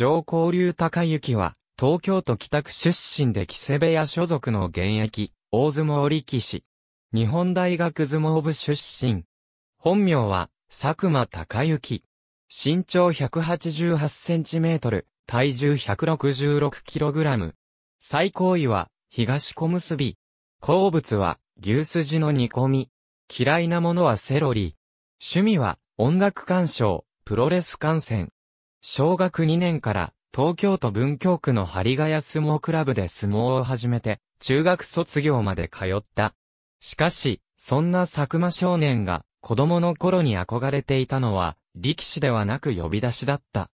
上皇流高行は、東京都北区出身で木瀬部屋所属の現役、大相撲力士。日本大学相撲部出身。本名は、佐久間高行。身長1 8 8センチメートル、体重 166kg。最高位は、東小結び。好物は、牛すじの煮込み。嫌いなものはセロリ。趣味は、音楽鑑賞、プロレス観戦。小学2年から東京都文京区の針ヶ谷相撲クラブで相撲を始めて、中学卒業まで通った。しかし、そんな佐久間少年が子供の頃に憧れていたのは、力士ではなく呼び出しだった。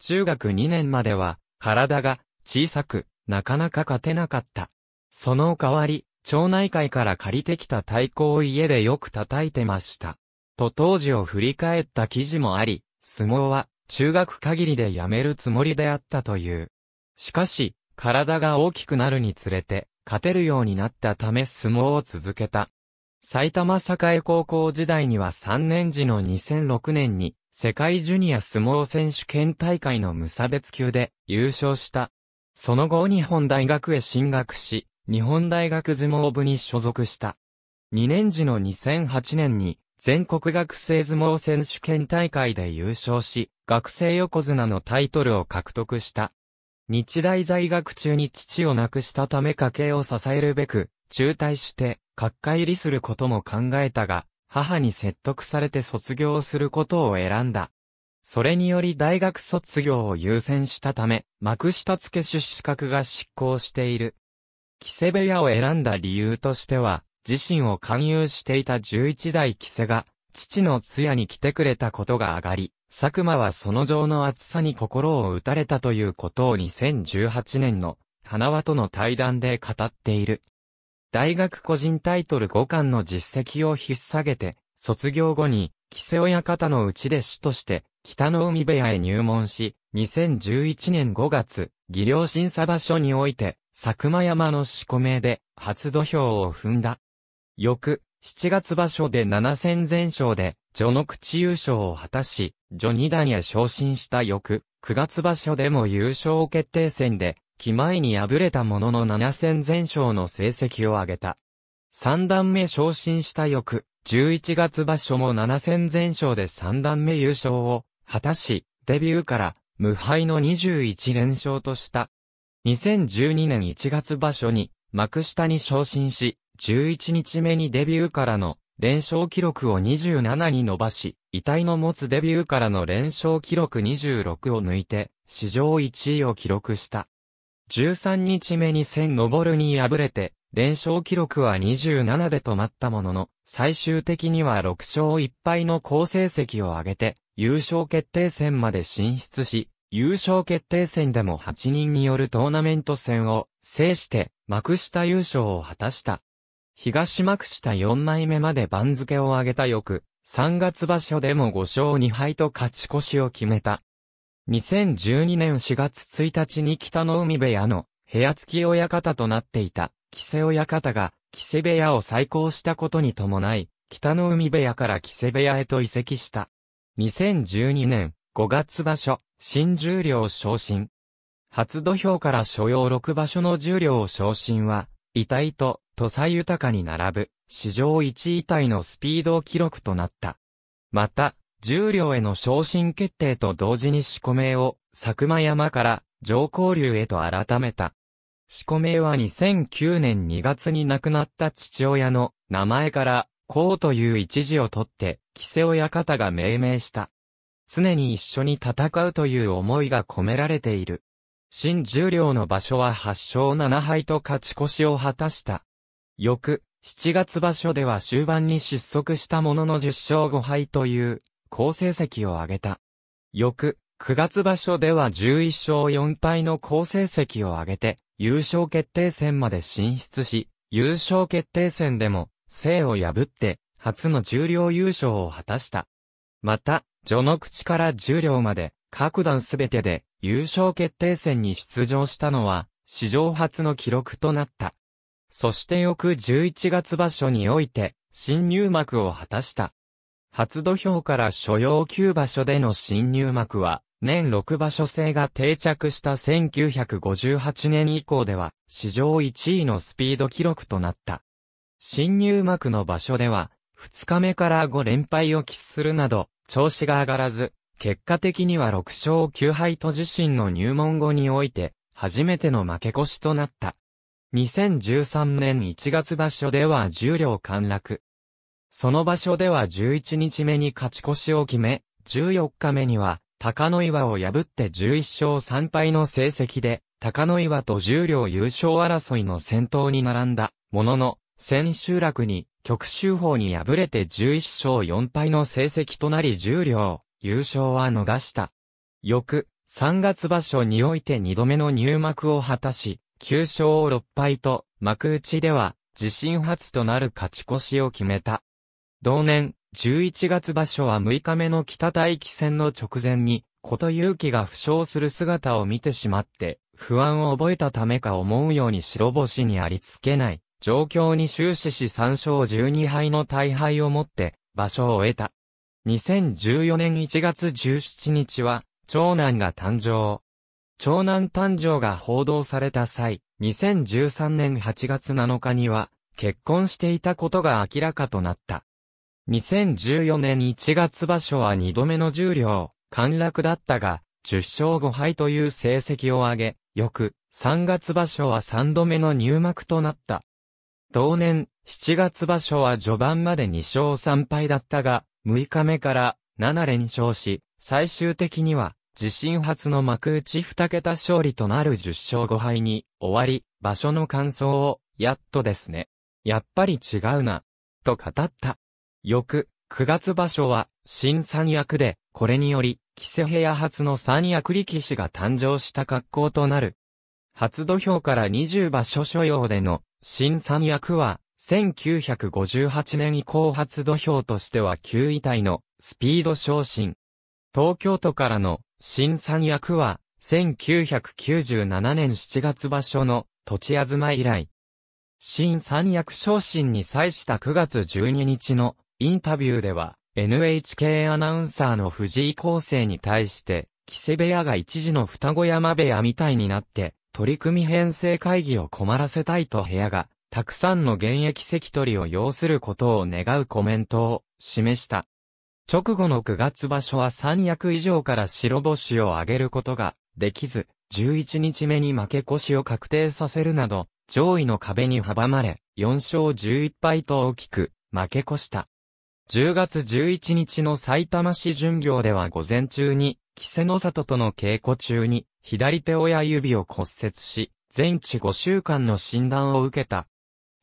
中学2年までは、体が小さく、なかなか勝てなかった。その代わり、町内会から借りてきた太鼓を家でよく叩いてました。と当時を振り返った記事もあり、相撲は中学限りで辞めるつもりであったという。しかし、体が大きくなるにつれて、勝てるようになったため相撲を続けた。埼玉栄高校時代には3年時の2006年に、世界ジュニア相撲選手権大会の無差別級で優勝した。その後日本大学へ進学し、日本大学相撲部に所属した。2年時の2008年に全国学生相撲選手権大会で優勝し、学生横綱のタイトルを獲得した。日大在学中に父を亡くしたため家計を支えるべく、中退して、各界入りすることも考えたが、母に説得されて卒業することを選んだ。それにより大学卒業を優先したため、幕下付出資格が失効している。木瀬部屋を選んだ理由としては、自身を勧誘していた11代キセが、父の通夜に来てくれたことが上がり、佐久間はその情の厚さに心を打たれたということを2018年の花輪との対談で語っている。大学個人タイトル5冠の実績を引っ提げて、卒業後に、木瀬親方のうちで師として、北の海部屋へ入門し、2011年5月、技量審査場所において、佐久間山の四股名で、初土俵を踏んだ。翌、7月場所で7戦全勝で、序の口優勝を果たし、序二段へ昇進した翌、9月場所でも優勝決定戦で、気前に敗れたものの7戦全勝の成績を挙げた。3段目昇進した翌、11月場所も7戦全勝で3段目優勝を果たし、デビューから無敗の21連勝とした。2012年1月場所に幕下に昇進し、11日目にデビューからの連勝記録を27に伸ばし、遺体の持つデビューからの連勝記録26を抜いて、史上1位を記録した。13日目に1000ボるに敗れて、連勝記録は27で止まったものの、最終的には6勝1敗の好成績を上げて、優勝決定戦まで進出し、優勝決定戦でも8人によるトーナメント戦を制して幕下優勝を果たした。東幕下4枚目まで番付を上げた翌、3月場所でも5勝2敗と勝ち越しを決めた。2012年4月1日に北の海部屋の部屋付き親方となっていた、木瀬親方が、木瀬部屋を再興したことに伴い、北の海部屋から木瀬部屋へと移籍した。2012年5月場所、新十両昇進。初土俵から所要6場所の十両昇進は、遺体と土佐豊かに並ぶ、史上1位体のスピード記録となった。また、重量への昇進決定と同時に四股名を、佐久間山から上皇流へと改めた。四股名は2009年2月に亡くなった父親の名前から、こうという一字を取って、木瀬親方が命名した。常に一緒に戦うという思いが込められている。新十両の場所は8勝7敗と勝ち越しを果たした。翌、7月場所では終盤に失速したものの10勝5敗という、好成績を挙げた。翌、9月場所では11勝4敗の好成績を挙げて、優勝決定戦まで進出し、優勝決定戦でも、生を破って、初の重量優勝を果たした。また、序の口から重量まで、各段すべてで優勝決定戦に出場したのは、史上初の記録となった。そして翌11月場所において、新入幕を果たした。初土俵から所要9場所での新入幕は、年6場所制が定着した1958年以降では、史上1位のスピード記録となった。新入幕の場所では、2日目から5連敗を喫するなど、調子が上がらず、結果的には6勝9敗と自身の入門後において、初めての負け越しとなった。2013年1月場所では10両陥落。その場所では11日目に勝ち越しを決め、14日目には、高野岩を破って11勝3敗の成績で、高野岩と10両優勝争いの先頭に並んだ、ものの、千秋楽に、極州法に敗れて11勝4敗の成績となり10両、優勝は逃した。翌、3月場所において2度目の入幕を果たし、9勝6敗と、幕内では、自身初となる勝ち越しを決めた。同年、11月場所は6日目の北大気戦の直前に、こと勇気が負傷する姿を見てしまって、不安を覚えたためか思うように白星にありつけない、状況に終始し3勝12敗の大敗をもって、場所を終えた。2014年1月17日は、長男が誕生。長男誕生が報道された際、2013年8月7日には、結婚していたことが明らかとなった。2014年1月場所は2度目の重量、陥落だったが、10勝5敗という成績を挙げ、翌、3月場所は3度目の入幕となった。同年、7月場所は序盤まで2勝3敗だったが、6日目から7連勝し、最終的には自身初の幕内2桁勝利となる10勝5敗に終わり、場所の感想を、やっとですね。やっぱり違うな、と語った。翌、9月場所は、新三役で、これにより、木瀬部屋初の三役力士が誕生した格好となる。初土俵から20場所所要での、新三役は、1958年以降初土俵としては9位体の、スピード昇進。東京都からの新三役は、1997年7月場所の土地あずま以来、新三役昇進に際した9月12日のインタビューでは、NHK アナウンサーの藤井厚生に対して、木瀬部屋が一時の双子山部屋みたいになって、取り組み編成会議を困らせたいと部屋が、たくさんの現役関取を要することを願うコメントを示した。直後の9月場所は三役以上から白星を挙げることができず、11日目に負け越しを確定させるなど、上位の壁に阻まれ、4勝11敗と大きく負け越した。10月11日の埼玉市巡業では午前中に、稀勢の里との稽古中に、左手親指を骨折し、全治5週間の診断を受けた。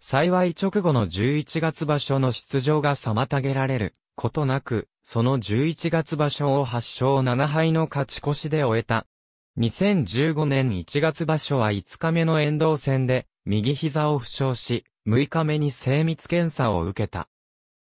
幸い直後の11月場所の出場が妨げられることなく、その11月場所を8勝7敗の勝ち越しで終えた。2015年1月場所は5日目の遠藤戦で、右膝を負傷し、6日目に精密検査を受けた。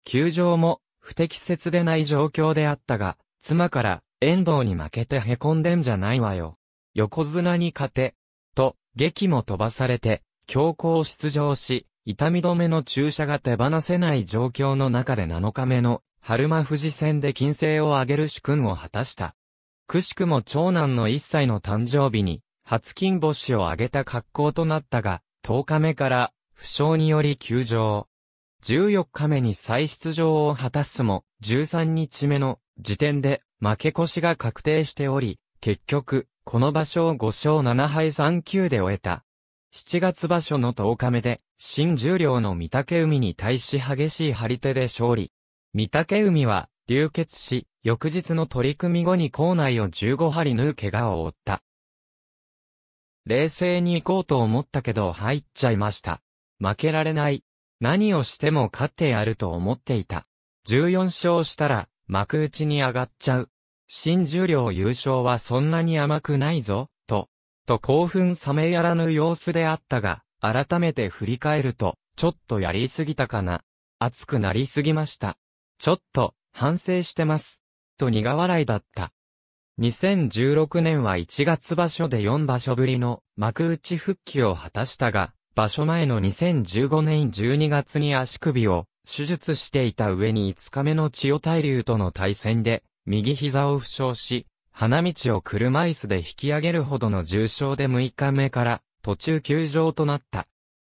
球場も、不適切でない状況であったが、妻から、遠藤に負けて凹んでんじゃないわよ。横綱に勝て、と、劇も飛ばされて、強行出場し、痛み止めの注射が手放せない状況の中で7日目の春間富士戦で金星を挙げる主君を果たした。くしくも長男の1歳の誕生日に、初金星を挙げた格好となったが、10日目から、負傷により休場。14日目に再出場を果たすも、13日目の時点で負け越しが確定しており、結局、この場所を5勝7敗3級で終えた。7月場所の10日目で、新十両の御嶽海に対し激しい張り手で勝利。御嶽海は、流血し、翌日の取り組み後に校内を15針縫う怪我を負った。冷静に行こうと思ったけど入っちゃいました。負けられない。何をしても勝ってやると思っていた。14勝したら、幕内に上がっちゃう。新十両優勝はそんなに甘くないぞ、と。と興奮冷めやらぬ様子であったが、改めて振り返ると、ちょっとやりすぎたかな。熱くなりすぎました。ちょっと、反省してます。と苦笑いだった。2016年は1月場所で4場所ぶりの幕内復帰を果たしたが、場所前の2015年12月に足首を手術していた上に5日目の千代大龍との対戦で、右膝を負傷し、花道を車椅子で引き上げるほどの重傷で6日目から途中休場となった。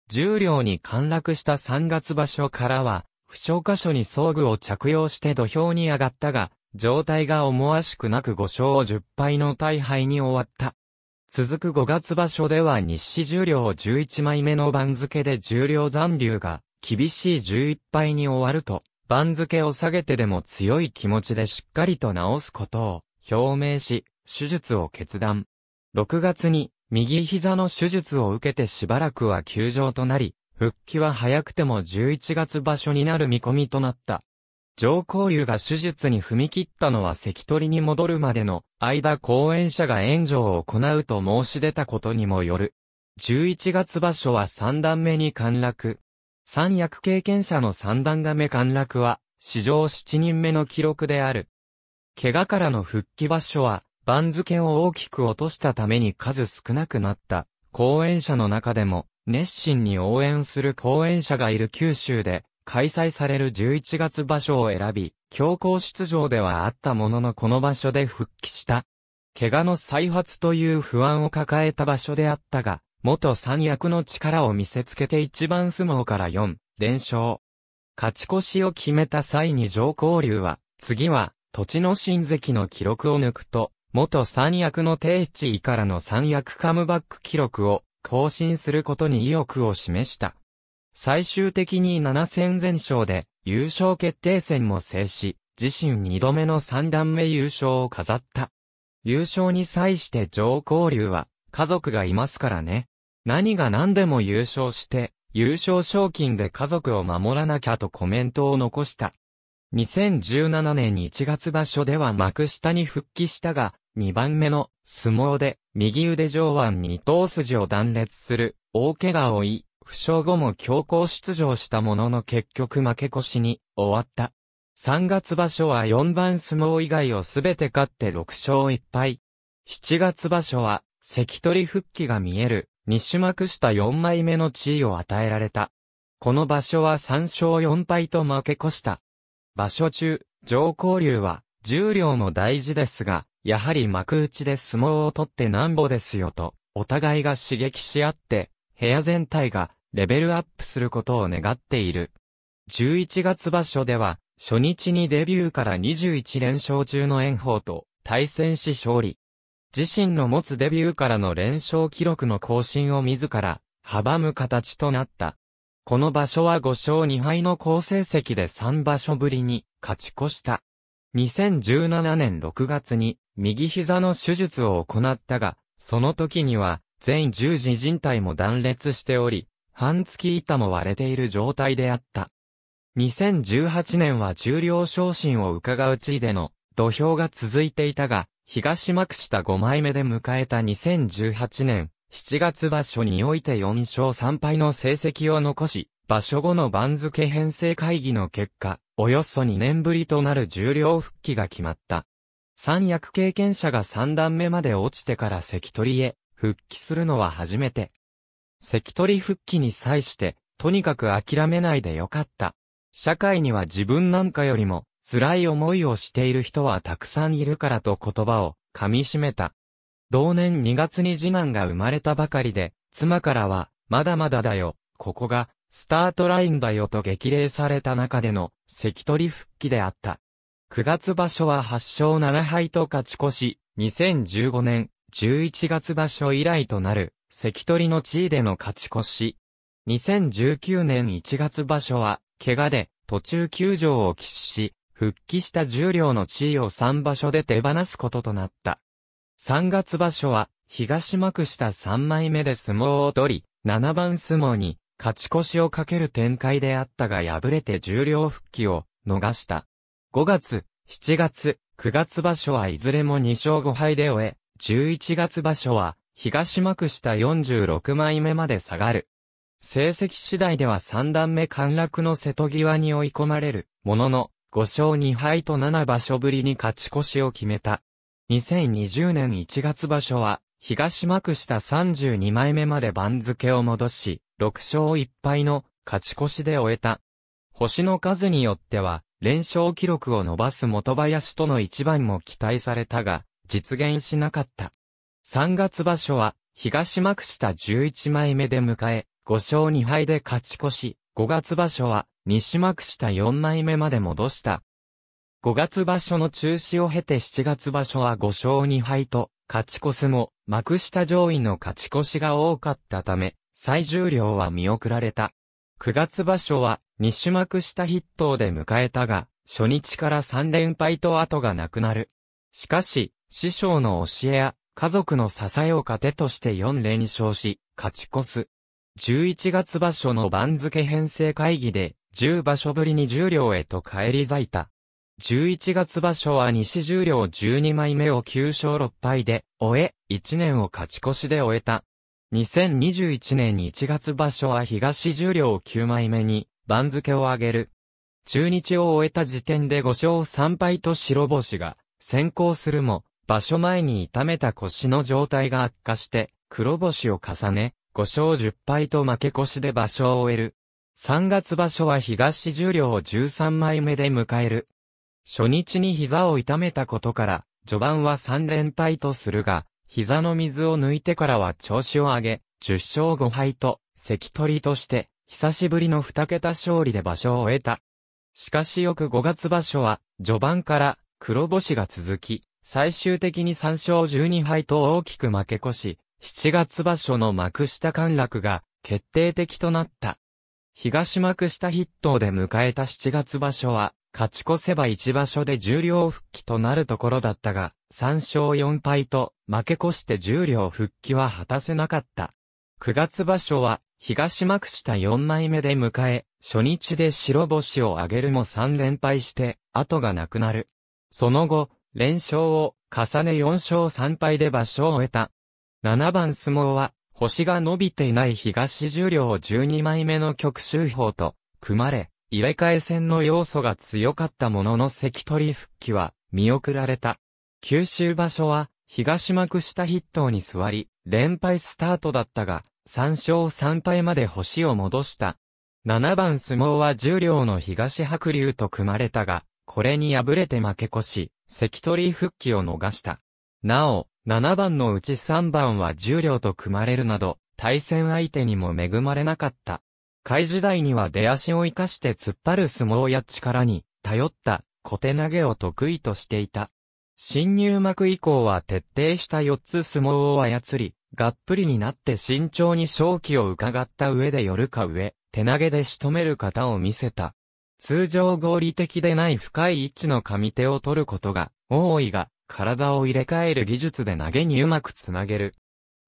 重量に陥落した3月場所からは、負傷箇所に装具を着用して土俵に上がったが、状態が思わしくなく5勝10敗の大敗に終わった。続く5月場所では日誌重量11枚目の番付で重量残留が厳しい11敗に終わると、番付を下げてでも強い気持ちでしっかりと治すことを表明し、手術を決断。6月に右膝の手術を受けてしばらくは休場となり、復帰は早くても11月場所になる見込みとなった。上皇流が手術に踏み切ったのは関取に戻るまでの間講演者が援助を行うと申し出たことにもよる。11月場所は三段目に陥落。三役経験者の三段が目陥落は史上七人目の記録である。怪我からの復帰場所は番付を大きく落としたために数少なくなった。講演者の中でも、熱心に応援する講演者がいる九州で、開催される11月場所を選び、強行出場ではあったもののこの場所で復帰した。怪我の再発という不安を抱えた場所であったが、元三役の力を見せつけて一番相撲から4連勝。勝ち越しを決めた際に上皇流は、次は、土地の親戚の記録を抜くと、元三役の定一位からの三役カムバック記録を更新することに意欲を示した。最終的に7戦全勝で優勝決定戦も制し、自身2度目の三段目優勝を飾った。優勝に際して上皇流は家族がいますからね。何が何でも優勝して、優勝賞金で家族を守らなきゃとコメントを残した。2017年1月場所では幕下に復帰したが、2番目の相撲で右腕上腕に頭筋を断裂する大怪我を負い、負傷後も強行出場したものの結局負け越しに終わった。3月場所は4番相撲以外をすべて勝って6勝1敗。7月場所は関取復帰が見える西種幕下4枚目の地位を与えられた。この場所は3勝4敗と負け越した。場所中、上皇流は、重量も大事ですが、やはり幕内で相撲を取ってなんぼですよと、お互いが刺激し合って、部屋全体がレベルアップすることを願っている。11月場所では、初日にデビューから21連勝中の炎鵬と対戦し勝利。自身の持つデビューからの連勝記録の更新を自ら阻む形となった。この場所は5勝2敗の好成績で3場所ぶりに勝ち越した。2017年6月に右膝の手術を行ったが、その時には全十字靭帯も断裂しており、半月板も割れている状態であった。2018年は重量昇進を伺う地位での土俵が続いていたが、東幕下5枚目で迎えた2018年、7月場所において4勝3敗の成績を残し、場所後の番付編成会議の結果、およそ2年ぶりとなる重量復帰が決まった。三役経験者が三段目まで落ちてから関取へ復帰するのは初めて。関取復帰に際して、とにかく諦めないでよかった。社会には自分なんかよりも辛い思いをしている人はたくさんいるからと言葉を噛み締めた。同年2月に次男が生まれたばかりで、妻からは、まだまだだよ、ここが、スタートラインだよと激励された中での、関取復帰であった。9月場所は8勝7敗と勝ち越し、2015年、11月場所以来となる、関取の地位での勝ち越し。2019年1月場所は、怪我で、途中休場を喫し、復帰した重量の地位を3場所で手放すこととなった。三月場所は、東幕下三枚目で相撲を取り、七番相撲に、勝ち越しをかける展開であったが敗れて重量復帰を逃した。5月、7月、9月場所はいずれも2勝5敗で終え、11月場所は東幕下46枚目まで下がる。成績次第では3段目陥落の瀬戸際に追い込まれるものの、5勝2敗と7場所ぶりに勝ち越しを決めた。2020年1月場所は、東幕下32枚目まで番付を戻し、6勝1敗の勝ち越しで終えた。星の数によっては、連勝記録を伸ばす元林との一番も期待されたが、実現しなかった。3月場所は、東幕下11枚目で迎え、5勝2敗で勝ち越し、5月場所は、西幕下4枚目まで戻した。5月場所の中止を経て7月場所は5勝2敗と、勝ち越すも、幕下上位の勝ち越しが多かったため、最重量は見送られた。9月場所は、西幕下筆頭で迎えたが、初日から3連敗と後がなくなる。しかし、師匠の教えや、家族の支えを糧として4連勝し、勝ち越す。11月場所の番付編成会議で、10場所ぶりに重量へと返り咲いた。11月場所は西十両12枚目を9勝6敗で終え、1年を勝ち越しで終えた。2021年1月場所は東十両9枚目に番付を上げる。中日を終えた時点で5勝3敗と白星が先行するも、場所前に痛めた腰の状態が悪化して黒星を重ね、5勝10敗と負け越しで場所を終える。3月場所は東十両13枚目で迎える。初日に膝を痛めたことから、序盤は3連敗とするが、膝の水を抜いてからは調子を上げ、10勝5敗と、関取として、久しぶりの2桁勝利で場所を終えた。しかし翌5月場所は、序盤から黒星が続き、最終的に3勝12敗と大きく負け越し、7月場所の幕下陥落が決定的となった。東幕下筆頭で迎えた7月場所は、勝ち越せば一場所で重量復帰となるところだったが、3勝4敗と負け越して重量復帰は果たせなかった。9月場所は、東幕下4枚目で迎え、初日で白星を挙げるも3連敗して、後がなくなる。その後、連勝を重ね4勝3敗で場所を終えた。7番相撲は、星が伸びていない東十両12枚目の極周法と、組まれ、入れ替え戦の要素が強かったものの関取復帰は見送られた。九州場所は東幕下筆頭に座り、連敗スタートだったが、3勝3敗まで星を戻した。7番相撲は十両の東白龍と組まれたが、これに敗れて負け越し、関取復帰を逃した。なお、7番のうち3番は十両と組まれるなど、対戦相手にも恵まれなかった。海時代には出足を生かして突っ張る相撲や力に頼った小手投げを得意としていた。新入幕以降は徹底した4つ相撲を操り、がっぷりになって慎重に勝機を伺った上で寄るか上、手投げで仕留める方を見せた。通常合理的でない深い位置の上手を取ることが多いが、体を入れ替える技術で投げにうまくつなげる。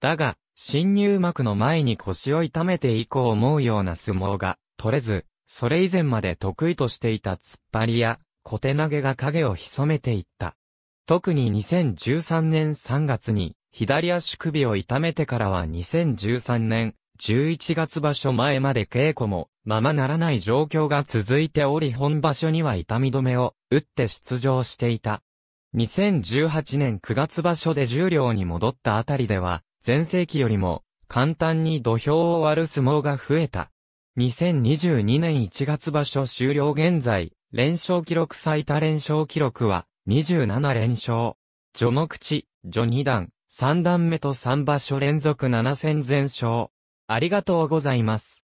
だが、新入幕の前に腰を痛めて以降思うような相撲が取れず、それ以前まで得意としていた突っ張りや小手投げが影を潜めていった。特に2013年3月に左足首を痛めてからは2013年11月場所前まで稽古もままならない状況が続いており本場所には痛み止めを打って出場していた。2018年9月場所で重量に戻ったあたりでは前世紀よりも簡単に土俵を割る相撲が増えた。2022年1月場所終了現在、連勝記録最多連勝記録は27連勝。序の口、序二段、三段目と三場所連続7戦全勝。ありがとうございます。